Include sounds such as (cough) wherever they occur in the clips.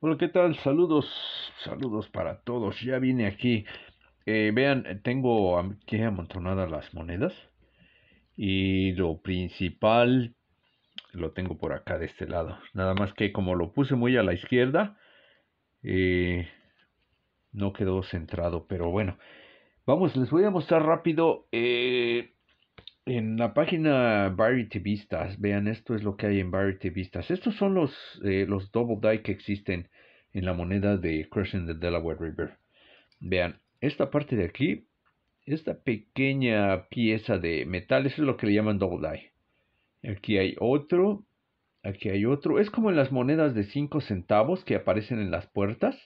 Hola, ¿qué tal? Saludos, saludos para todos. Ya vine aquí. Eh, vean, tengo aquí amontonadas las monedas. Y lo principal lo tengo por acá de este lado. Nada más que como lo puse muy a la izquierda, eh, no quedó centrado. Pero bueno, vamos, les voy a mostrar rápido. Eh, en la página Variety Vistas, vean, esto es lo que hay en Variety Vistas. Estos son los, eh, los double die que existen en la moneda de Crescent the Delaware River. Vean, esta parte de aquí, esta pequeña pieza de metal, eso es lo que le llaman double die. Aquí hay otro, aquí hay otro. Es como en las monedas de 5 centavos que aparecen en las puertas.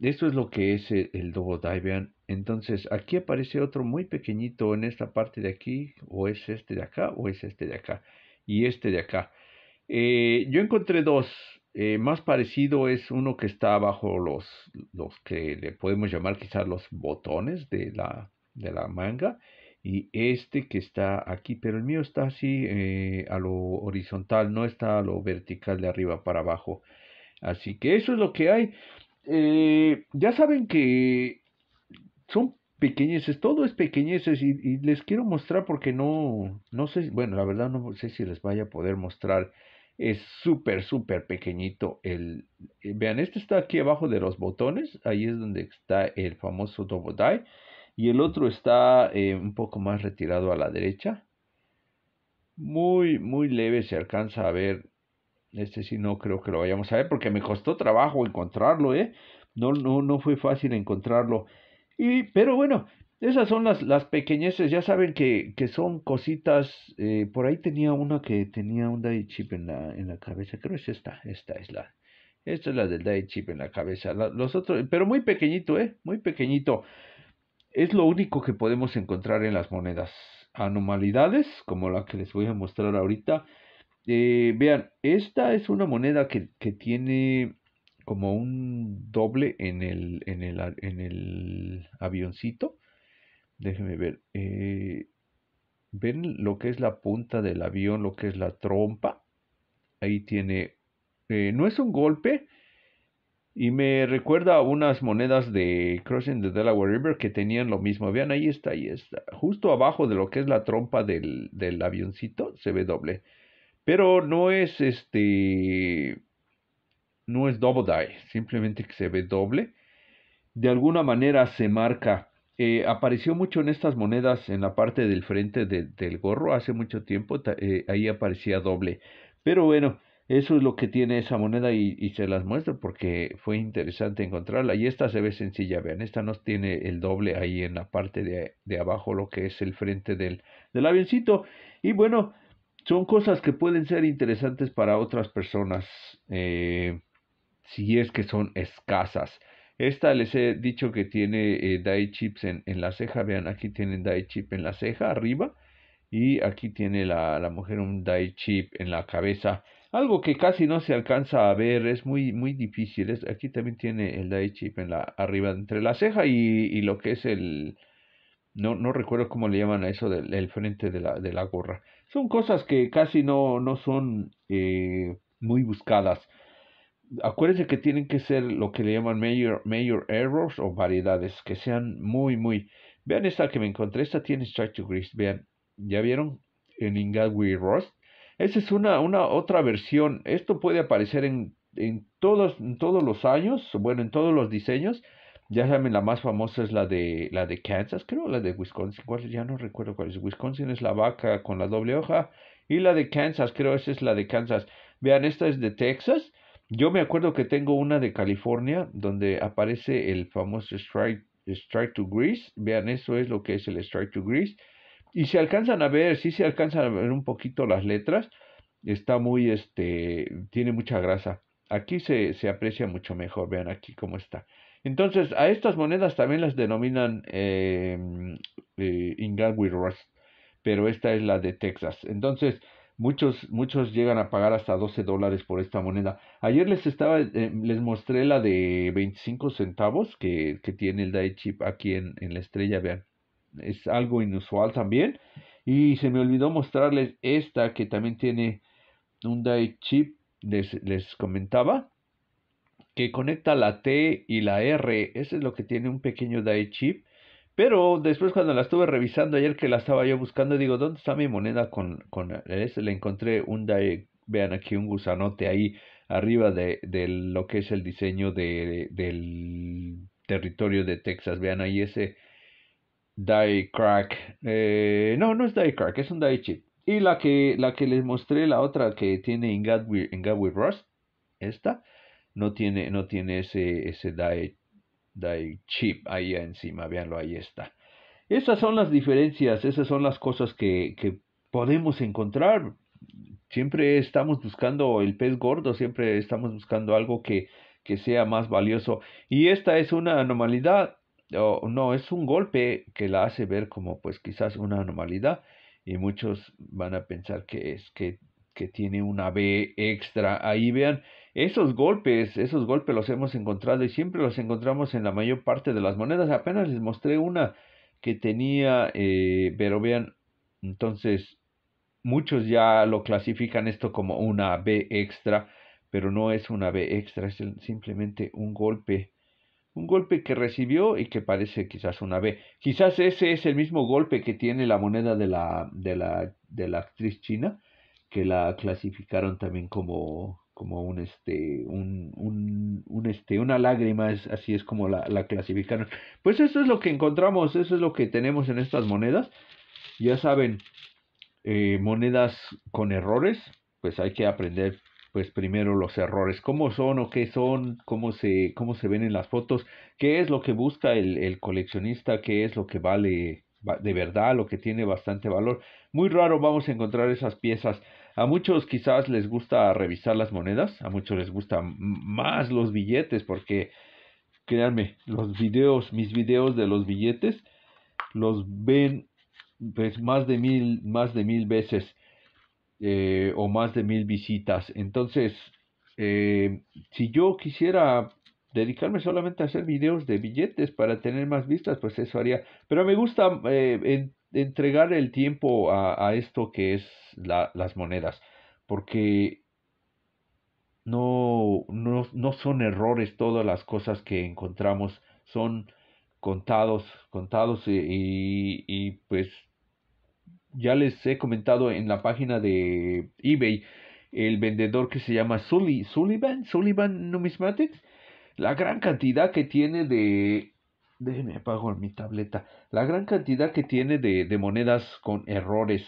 Esto es lo que es el, el double die, vean. Entonces, aquí aparece otro muy pequeñito en esta parte de aquí, o es este de acá, o es este de acá, y este de acá. Eh, yo encontré dos. Eh, más parecido es uno que está abajo, los, los que le podemos llamar quizás los botones de la, de la manga y este que está aquí, pero el mío está así eh, a lo horizontal, no está a lo vertical de arriba para abajo. Así que eso es lo que hay. ya saben que son pequeñeces, todo es pequeñeces y, les quiero mostrar porque no, no sé, bueno, la verdad no sé si les vaya a poder mostrar. Es súper, súper pequeñito el... Eh, vean, este está aquí abajo de los botones, ahí es donde está el famoso Double Y el otro está eh, un poco más retirado a la derecha. Muy, muy leve se alcanza a ver. Este sí no creo que lo vayamos a ver porque me costó trabajo encontrarlo, ¿eh? No, no, no fue fácil encontrarlo. Y, pero bueno, esas son las, las pequeñeces, ya saben que, son cositas. Eh, por ahí tenía una que tenía un die chip en la, en la cabeza, creo que es esta, esta es la. Esta es la del die chip en la cabeza. los otros, pero muy pequeñito, ¿eh? Muy pequeñito. Es lo único que podemos encontrar en las monedas. Anomalidades, como la que les voy a mostrar ahorita. Eh, vean, esta es una moneda que, que tiene como un doble en el, en el, avioncito. Déjenme ver. Eh, ¿Ven lo que es la punta del avión, lo que es la trompa? Ahí tiene... Eh, no es un golpe, y me recuerda a unas monedas de Crossing the Delaware River que tenían lo mismo. Vean, ahí está, ahí está. Justo abajo de lo que es la trompa del, del avioncito se ve doble. Pero no es este no es doble die, simplemente que se ve doble. De alguna manera se marca. Eh, apareció mucho en estas monedas en la parte del frente del gorro hace mucho tiempo, eh, ahí aparecía doble. Pero bueno, eso es lo que tiene esa moneda y, se las muestro porque fue interesante encontrarla. Y esta se ve sencilla, vean, esta no tiene el doble ahí en la parte de, abajo, lo que es el frente del, del avioncito. Y bueno, son cosas que pueden ser interesantes para otras personas. Eh, si es que son escasas. Esta les he dicho que tiene eh, die chips en, en, la ceja. Vean, aquí tienen die chip en la ceja arriba. Y aquí tiene la, la, mujer un die chip en la cabeza. Algo que casi no se alcanza a ver, es muy, muy difícil. Es, aquí también tiene el die chip en la, arriba entre la ceja y, y lo que es el... No, no, recuerdo cómo le llaman a eso del, frente de la, de la, gorra. Son cosas que casi no, no son eh, muy buscadas acuérdense que tienen que ser lo que le llaman mayor major errors o variedades, que sean muy, muy... Vean esta que me encontré, esta tiene to gris, vean, ¿ya vieron? En We Rust. Esa es una, una otra versión, esto puede aparecer en, en todos, en todos los años, bueno, en todos los diseños, ya saben, la más famosa es la de, la de Kansas, creo, la de Wisconsin. Ya no recuerdo cuál es. Wisconsin es la vaca con la doble hoja. Y la de Kansas, creo, esa es la de Kansas. Vean, esta es de Texas. Yo me acuerdo que tengo una de California donde aparece el famoso strike, to Greece. Vean, eso es lo que es el Strike to Greece. Y se alcanzan a ver, si se alcanzan a ver un poquito las letras. Está muy, este, tiene mucha grasa. Aquí se, se aprecia mucho mejor. Vean aquí cómo está. Entonces, a estas monedas también las denominan eh, eh Rust. Pero esta es la de Texas. Entonces, Muchos, muchos llegan a pagar hasta 12 dólares por esta moneda. Ayer les estaba, eh, les mostré la de 25 centavos que, tiene el Dai Chip aquí en, en, la estrella, vean. Es algo inusual también. Y se me olvidó mostrarles esta que también tiene un Dai Chip, les, comentaba, que conecta la T y la R. ese es lo que tiene un pequeño Dai Chip pero después cuando la estuve revisando ayer que la estaba yo buscando, digo, ¿dónde está mi moneda con, Le encontré un, die, vean aquí un gusanote ahí arriba de, lo que es el diseño del territorio de Texas. Vean ahí ese die crack. Eh, no, no es die crack, es un die chip. Y la que, la que les mostré, la otra que tiene en Gatwick Rust, esta, no tiene, no tiene ese, ese die del chip ahí encima, véanlo, ahí está. Esas son las diferencias, esas son las cosas que, que podemos encontrar. Siempre estamos buscando el pez gordo, siempre estamos buscando algo que, que sea más valioso. Y esta es una anomalía o no, es un golpe que la hace ver como pues quizás una anomalidad. Y muchos van a pensar que es que, que tiene una B extra. Ahí vean, esos golpes, esos golpes los hemos encontrado y siempre los encontramos en la mayor parte de las monedas. Apenas les mostré una que tenía, eh, pero vean, entonces muchos ya lo clasifican esto como una B extra, pero no es una B extra, es simplemente un golpe. Un golpe que recibió y que parece quizás una B. Quizás ese es el mismo golpe que tiene la moneda de la, de la, de la actriz china, que la clasificaron también como, como un este un, este una lágrima así es como la, clasificaron pues eso es lo que encontramos eso es lo que tenemos en estas monedas ya saben eh, monedas con errores pues hay que aprender pues primero los errores cómo son o qué son cómo se cómo se ven en las fotos qué es lo que busca el, el coleccionista qué es lo que vale de verdad lo que tiene bastante valor muy raro vamos a encontrar esas piezas. A muchos quizás les gusta revisar las monedas, a muchos les gustan más los billetes porque, créanme, los videos, mis videos de los billetes, los ven pues más de mil, más de mil veces eh, o más de mil visitas. Entonces, eh, si yo quisiera dedicarme solamente a hacer videos de billetes para tener más vistas, pues eso haría. Pero me gusta eh, en entregar el tiempo a, esto que es las monedas, porque no, no, son errores todas las cosas que encontramos, son contados, contados y, y pues ya les he comentado en la página de eBay, el vendedor que se llama Sully, Sullivan, Sullivan Numismatics, la gran cantidad que tiene de Déjenme apago mi tableta. La gran cantidad que tiene de, de monedas con errores.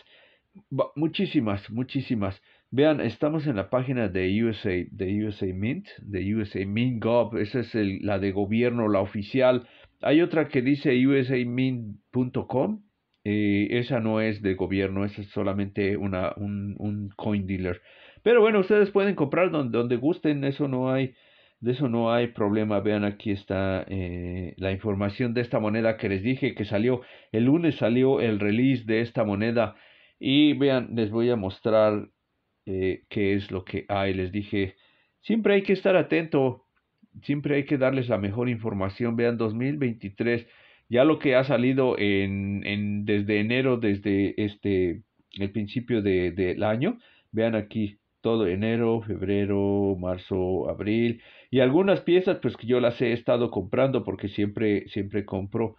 muchísimas, muchísimas. Vean, estamos en la página de USA, de USA Mint, de USA Mint Gov. Esa es la de gobierno, la oficial. Hay otra que dice usamint.com. Eh, esa no es de gobierno, esa es solamente una, un, un coin dealer. Pero bueno, ustedes pueden comprar donde gusten, eso no hay de eso no hay problema. Vean, aquí está eh, la información de esta moneda que les dije que salió. El lunes salió el release de esta moneda. Y vean, les voy a mostrar eh, qué es lo que hay. Les dije, siempre hay que estar atento. Siempre hay que darles la mejor información. Vean, 2023. Ya lo que ha salido en, en desde enero, desde este el principio de, del año. Vean aquí, todo enero, febrero, marzo, abril y algunas piezas pues que yo las he estado comprando porque siempre siempre compro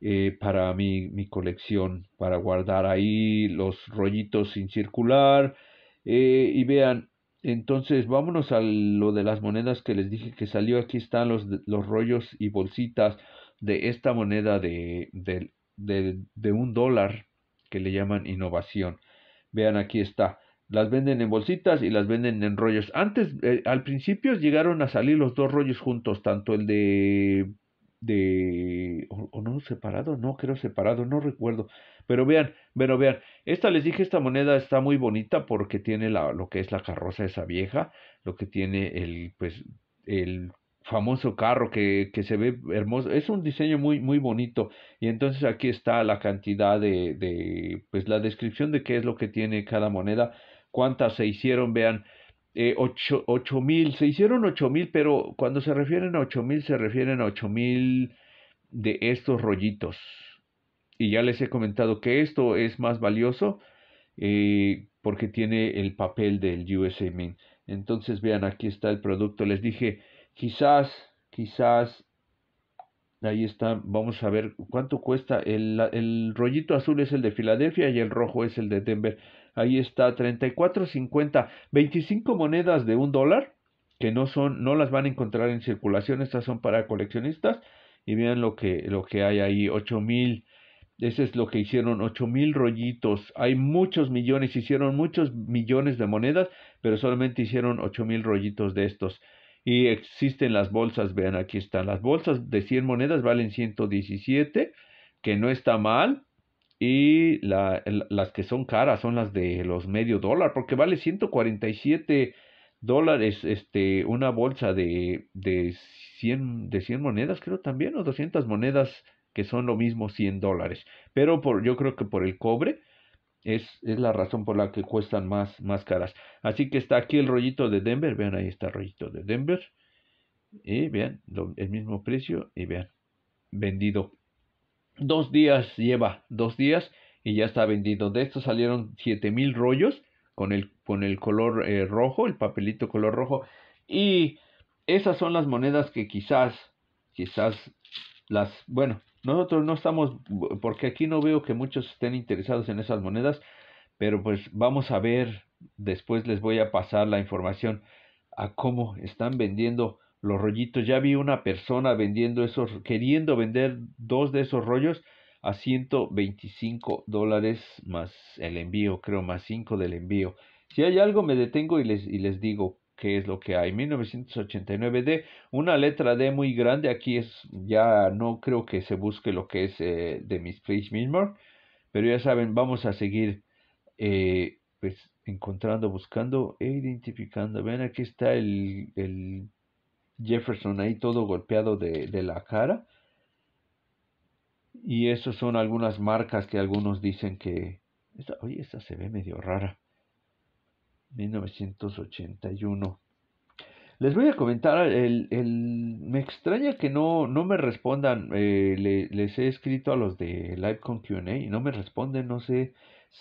eh, para mi, mi, colección para guardar ahí los rollitos sin circular eh, y vean entonces vámonos a lo de las monedas que les dije que salió aquí están los, los rollos y bolsitas de esta moneda de, de un dólar que le llaman innovación vean aquí está las venden en bolsitas y las venden en rollos. Antes, eh, al principio llegaron a salir los dos rollos juntos, tanto el de de o, no separado, no creo separado, no recuerdo. Pero vean, pero vean, esta les dije, esta moneda está muy bonita porque tiene la, lo que es la carroza esa vieja, lo que tiene el pues el famoso carro que, que se ve hermoso, es un diseño muy muy bonito y entonces aquí está la cantidad de, de pues la descripción de qué es lo que tiene cada moneda cuántas se hicieron, vean, 8,000. Eh, se hicieron ocho mil, pero cuando se refieren a ocho se refieren a ocho mil de estos rollitos. Y ya les he comentado que esto es más valioso eh, porque tiene el papel del USA Mint. Entonces, vean, aquí está el producto. Les dije, quizás, quizás, ahí está, vamos a ver cuánto cuesta. El, el rollito azul es el de Filadelfia y el rojo es el de Denver. Ahí está, 34.50, 25 monedas de un dólar, que no son, no las van a encontrar en circulación, estas son para coleccionistas, y vean lo que, lo que hay ahí, 8.000, ese es lo que hicieron, 8.000 rollitos, hay muchos millones, hicieron muchos millones de monedas, pero solamente hicieron 8.000 rollitos de estos. Y existen las bolsas, vean, aquí están, las bolsas de 100 monedas valen 117, que no está mal, y la, las que son caras son las de los medio dólar, porque vale 147 dólares este, una bolsa de, de, 100, de monedas, creo también, o 200 monedas que son lo mismo 100 dólares. Pero por, yo creo que por el cobre es, es la razón por la que cuestan más, más caras. Así que está aquí el rollito de Denver, vean ahí está el rollito de Denver. Y vean, el mismo precio y vean, vendido Dos días lleva, dos días y ya está vendido. De esto salieron 7000 rollos con el, con el color eh, rojo, el papelito color rojo. Y esas son las monedas que quizás, quizás las, bueno, nosotros no estamos, porque aquí no veo que muchos estén interesados en esas monedas, pero pues vamos a ver, después les voy a pasar la información a cómo están vendiendo los rollitos. Ya vi una persona vendiendo esos, queriendo vender dos de esos rollos a 125 dólares más el envío, creo, más 5 del envío. Si hay algo me detengo y les, les digo qué es lo que hay. 1989D, una letra D muy grande. Aquí es ya no creo que se busque lo que es eh, de Miss Place mismo Pero ya saben, vamos a seguir eh, pues, encontrando, buscando e identificando. Ven, aquí está el, el Jefferson ahí todo golpeado de, la cara. Y esas son algunas marcas que algunos dicen que... oye, esta se ve medio rara. 1981. Les voy a comentar, el, me extraña que no, no me respondan, eh, les he escrito a los de Live Q&A y no me responden, no sé.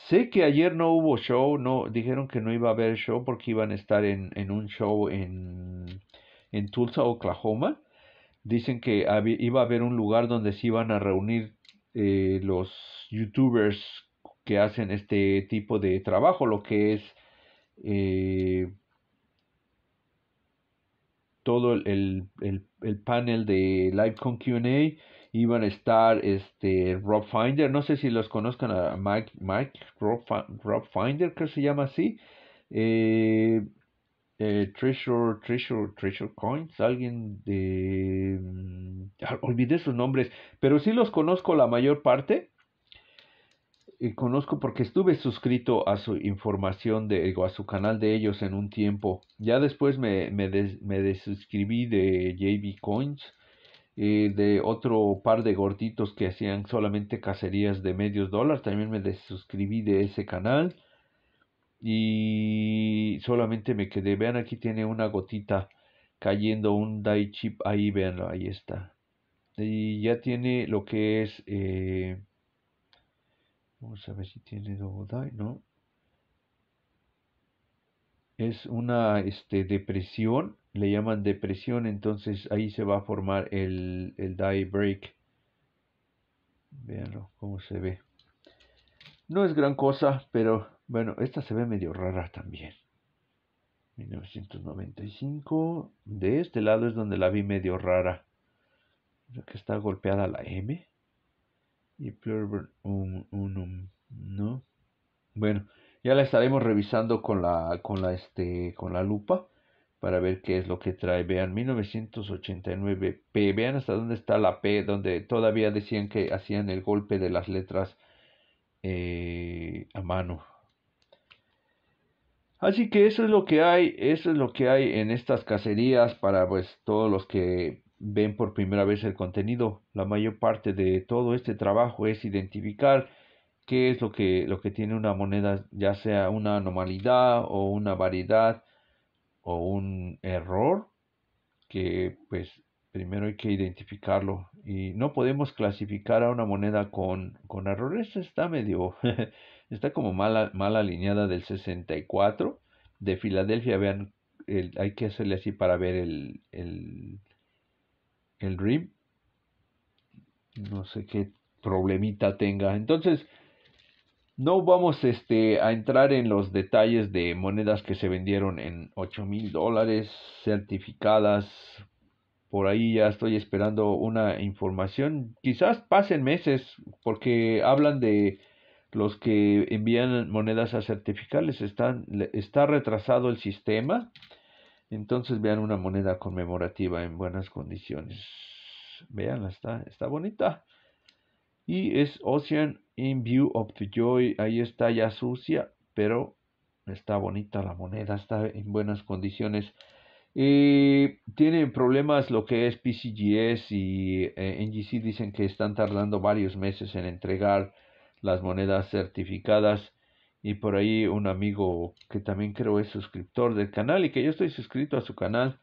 Sé que ayer no hubo show, no dijeron que no iba a haber show porque iban a estar en un show en en Tulsa, Oklahoma. Dicen que iba a haber un lugar donde se iban a reunir eh, los youtubers que hacen este tipo de trabajo, lo que es eh, todo el, panel de Live con QA. Iban a estar este, Rob Finder, no sé si los conozcan a Mike, Mike Rob, Finder, que se llama así. Eh, eh, Treasure, Treasure, Treasure Coins, alguien de... Mm, ah, olvidé sus nombres, pero sí los conozco la mayor parte. Y conozco porque estuve suscrito a su información de, o a su canal de ellos en un tiempo. Ya después me, me, des, me desuscribí de JB Coins, eh, de otro par de gorditos que hacían solamente cacerías de medios dólares. También me desuscribí de ese canal y solamente me quedé. Vean, aquí tiene una gotita cayendo un die chip ahí, veanlo, ahí está. Y ya tiene lo que es. Eh, vamos a ver si tiene die, ¿no? Es una este, depresión, le llaman depresión, entonces ahí se va a formar el, el die break. Veanlo cómo se ve. No es gran cosa, pero bueno, esta se ve medio rara también. 1995. De este lado es donde la vi medio rara. Creo que está golpeada la M. Y plur, um, un, no. Bueno, ya la estaremos revisando con la, con la, este, con la lupa para ver qué es lo que trae. Vean, 1989 P. Vean hasta dónde está la P, donde todavía decían que hacían el golpe de las letras eh, a mano. Así que eso es lo que hay, eso es lo que hay en estas cacerías para pues todos los que ven por primera vez el contenido. La mayor parte de todo este trabajo es identificar qué es lo que, lo que tiene una moneda, ya sea una anomalidad o una variedad o un error, que pues primero hay que identificarlo y no podemos clasificar a una moneda con, con errores, está medio... (laughs) está como mal, alineada del 64. De Filadelfia, vean, hay que hacerle así para ver el, el, el RIM. No sé qué problemita tenga. Entonces, no vamos este, a entrar en los detalles de monedas que se vendieron en 8 mil dólares certificadas. Por ahí ya estoy esperando una información. Quizás pasen meses porque hablan de los que envían monedas a certificarles están, está retrasado el sistema. Entonces vean una moneda conmemorativa en buenas condiciones. vean, está, está bonita. Y es Ocean in View of the Joy. Ahí está ya sucia, pero está bonita la moneda, está en buenas condiciones. Y eh, tienen problemas lo que es PCGS y eh, NGC dicen que están tardando varios meses en entregar las monedas certificadas y por ahí un amigo que también creo es suscriptor del canal y que yo estoy suscrito a su canal.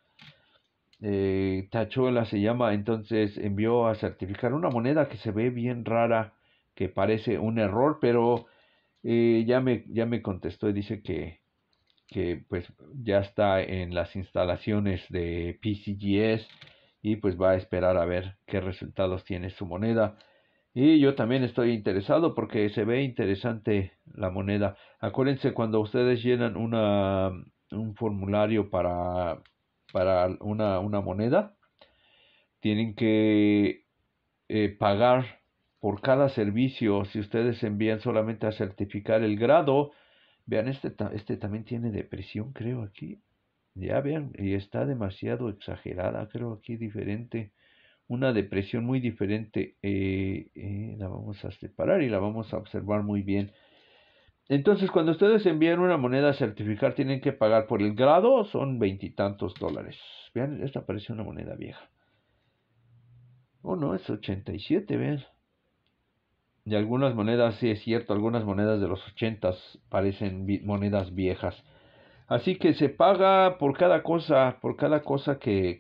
Eh, Tachuela se llama, entonces envió a certificar una moneda que se ve bien rara, que parece un error, pero eh, ya, me, ya me contestó y dice que, que pues ya está en las instalaciones de PCGS y pues va a esperar a ver qué resultados tiene su moneda. Y yo también estoy interesado porque se ve interesante la moneda. Acuérdense cuando ustedes llenan una, un formulario para, para una, una moneda, tienen que eh, pagar por cada servicio. Si ustedes envían solamente a certificar el grado, vean, este, este también tiene depresión, creo aquí. Ya vean, y está demasiado exagerada, creo aquí diferente una depresión muy diferente. Eh, eh, la vamos a separar y la vamos a observar muy bien. Entonces, cuando ustedes envían una moneda a certificar, tienen que pagar por el grado, son veintitantos dólares. Vean, esta parece una moneda vieja. Oh, no, es 87, vean. De algunas monedas, sí es cierto, algunas monedas de los 80 parecen monedas viejas. Así que se paga por cada cosa, por cada cosa que,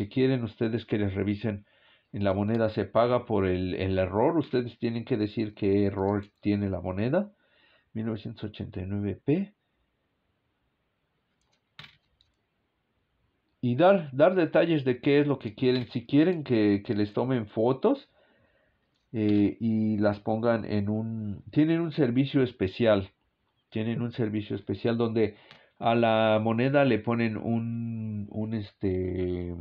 si quieren ustedes que les revisen en la moneda se paga por el, error. Ustedes tienen que decir qué error tiene la moneda. 1989p. Y dar, dar detalles de qué es lo que quieren. Si quieren que, les tomen fotos eh, y las pongan en un... Tienen un servicio especial. Tienen un servicio especial donde a la moneda le ponen un, un este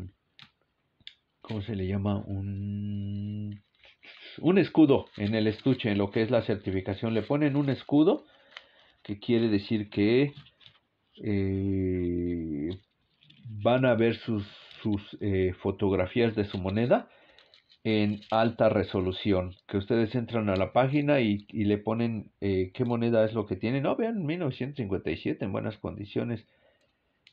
¿cómo se le llama? Un, un escudo en el estuche, en lo que es la certificación. Le ponen un escudo que quiere decir que eh, van a ver sus, sus eh, fotografías de su moneda en alta resolución. Que ustedes entran a la página y, le ponen eh, qué moneda es lo que tienen. No, vean, 1957 en buenas condiciones.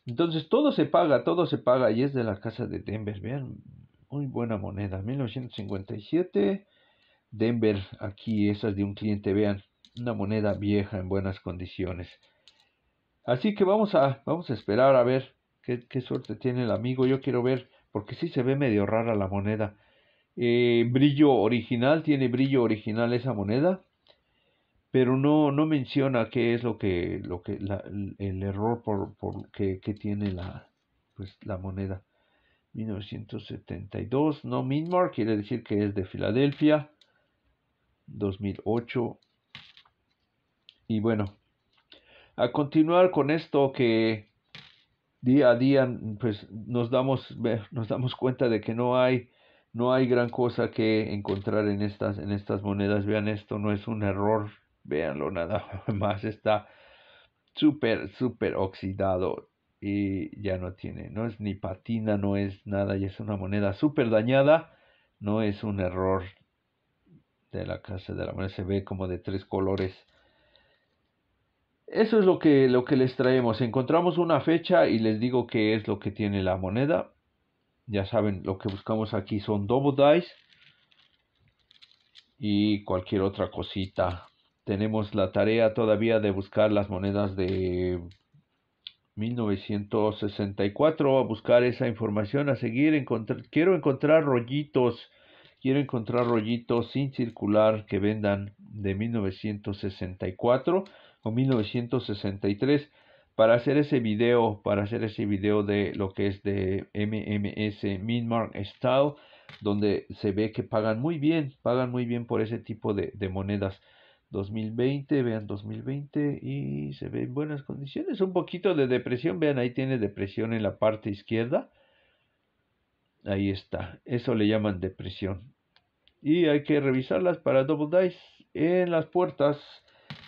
Entonces todo se paga, todo se paga y es de la casa de Denver. Vean, muy buena moneda. 1957. Denver. Aquí esas de un cliente. Vean. Una moneda vieja en buenas condiciones. Así que vamos a, vamos a esperar a ver qué, suerte tiene el amigo. Yo quiero ver. Porque sí se ve medio rara la moneda. Eh, brillo original. Tiene brillo original esa moneda pero no, no menciona qué es lo que, lo que el error por, que, tiene la, pues, la moneda. 1972, no Minmar, quiere decir que es de Filadelfia, 2008. Y bueno, a continuar con esto que día a día pues nos damos, eh, nos damos cuenta de que no hay, no hay gran cosa que encontrar en estas, en estas monedas. Vean esto, no es un error, véanlo nada (laughs) más, está súper, súper oxidado y ya no tiene, no es ni patina, no es nada, y es una moneda súper dañada, no es un error de la casa de la moneda, se ve como de tres colores. Eso es lo que, lo que les traemos, encontramos una fecha y les digo que es lo que tiene la moneda, ya saben, lo que buscamos aquí son double dice y cualquier otra cosita. Tenemos la tarea todavía de buscar las monedas de 1964 a buscar esa información, a seguir, Encontrar. quiero encontrar rollitos, quiero encontrar rollitos sin circular que vendan de 1964 o 1963 para hacer ese video, para hacer ese video de lo que es de MMS Minmark Style, donde se ve que pagan muy bien, pagan muy bien por ese tipo de monedas. 2020, vean 2020 y se ve en buenas condiciones. Un poquito de depresión, vean ahí tiene depresión en la parte izquierda. Ahí está, eso le llaman depresión. Y hay que revisarlas para Double Dice. En las puertas,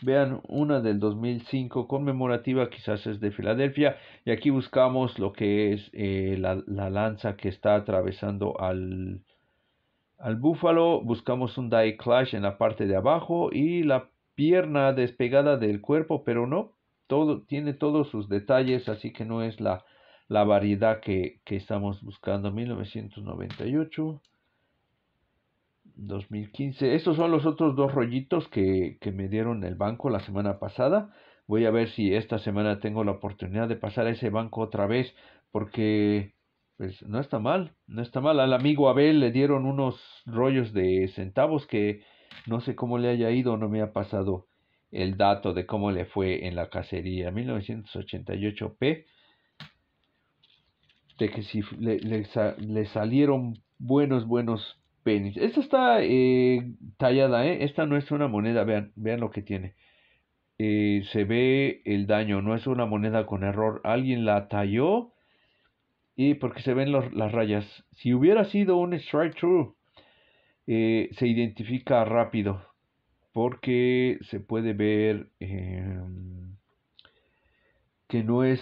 vean una del 2005 conmemorativa, quizás es de Filadelfia. Y aquí buscamos lo que es eh, la lanza que está atravesando al, al búfalo buscamos un die clash en la parte de abajo y la pierna despegada del cuerpo, pero no, todo, tiene todos sus detalles, así que no es la, variedad que, estamos buscando. 1998. 2015. Estos son los otros dos rollitos que, que, me dieron el banco la semana pasada. Voy a ver si esta semana tengo la oportunidad de pasar a ese banco otra vez porque pues no está mal, no está mal. Al amigo Abel le dieron unos rollos de centavos que no sé cómo le haya ido, no me ha pasado el dato de cómo le fue en la cacería. 1988p, de que si le, salieron buenos, buenos penis. Esta está eh, tallada, ¿eh? esta no es una moneda, vean, vean lo que tiene. Eh, se ve el daño, no es una moneda con error. Alguien la talló y porque se ven las rayas. Si hubiera sido un strike true, eh, se identifica rápido porque se puede ver em, que no es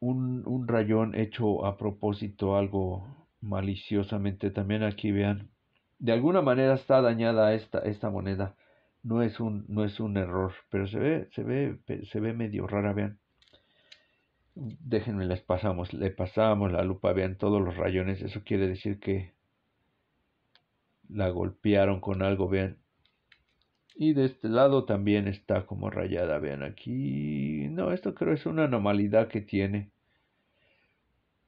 un, rayón hecho a propósito, algo maliciosamente. También aquí vean, de alguna manera está dañada esta, esta moneda. No es, un, no es un error, pero se ve, se ve, se ve medio rara, vean déjenme les pasamos, le pasamos la lupa, vean todos los rayones, eso quiere decir que la golpearon con algo, vean. Y de este lado también está como rayada, vean aquí. No, esto creo es una anomalidad que tiene.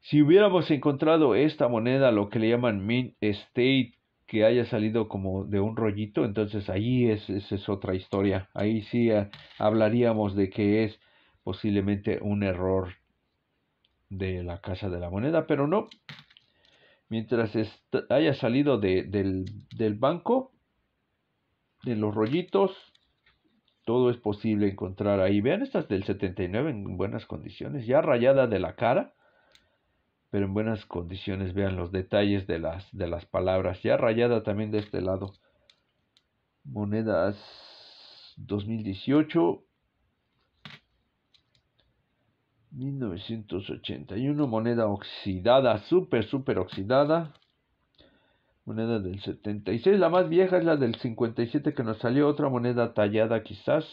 Si hubiéramos encontrado esta moneda, lo que le llaman Mint State, que haya salido como de un rollito, entonces ahí es, otra historia. Ahí sí ah, hablaríamos de que es posiblemente un error de la Casa de la Moneda, pero no. Mientras haya salido del, del banco, de los rollitos, todo es posible encontrar ahí. Vean estas del 79 en buenas condiciones, ya rayada de la cara, pero en buenas condiciones. Vean los detalles de las, de las palabras, ya rayada también de este lado. Monedas 2018, 1981, moneda oxidada, súper, súper oxidada. Moneda del 76, la más vieja es la del 57 que nos salió, otra moneda tallada quizás.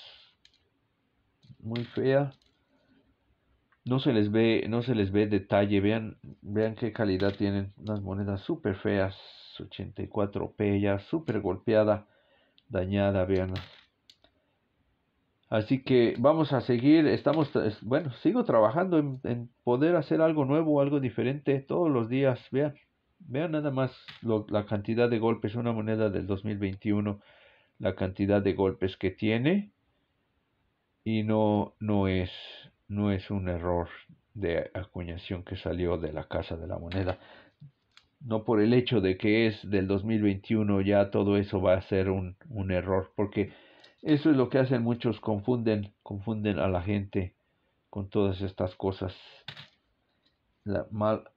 Muy fea. No se les ve, no se les ve detalle, vean, vean qué calidad tienen. Unas monedas súper feas, 84p ya, súper golpeada, dañada, vean. Así que vamos a seguir, estamos, bueno, sigo trabajando en, poder hacer algo nuevo, algo diferente todos los días. Vean, vean nada más la cantidad de golpes, una moneda del 2021, la cantidad de golpes que tiene. Y no, no es, no es un error de acuñación que salió de la casa de la moneda. No por el hecho de que es del 2021 ya todo eso va a ser un, un error, porque eso es lo que hacen muchos, confunden, confunden a la gente con todas estas cosas. La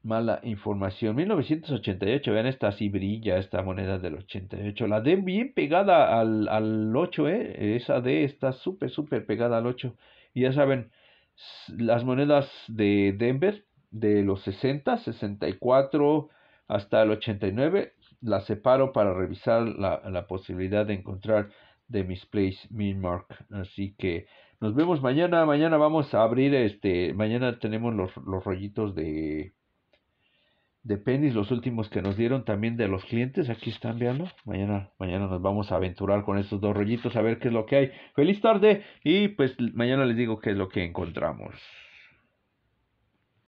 mala información. 1988, vean esta si brilla, esta moneda del 88. La D bien pegada al, al 8, ¿eh? Esa D está súper, súper pegada al 8. Y ya saben, las monedas de Denver de los 60, 64 hasta el 89, las separo para revisar la, la posibilidad de encontrar de Misplace Minmark. Así que nos vemos mañana. Mañana vamos a abrir este. Mañana tenemos los, los rollitos de. De penis los últimos que nos dieron también de los clientes. Aquí están, viendo Mañana, mañana nos vamos a aventurar con estos dos rollitos a ver qué es lo que hay. Feliz tarde y pues mañana les digo qué es lo que encontramos.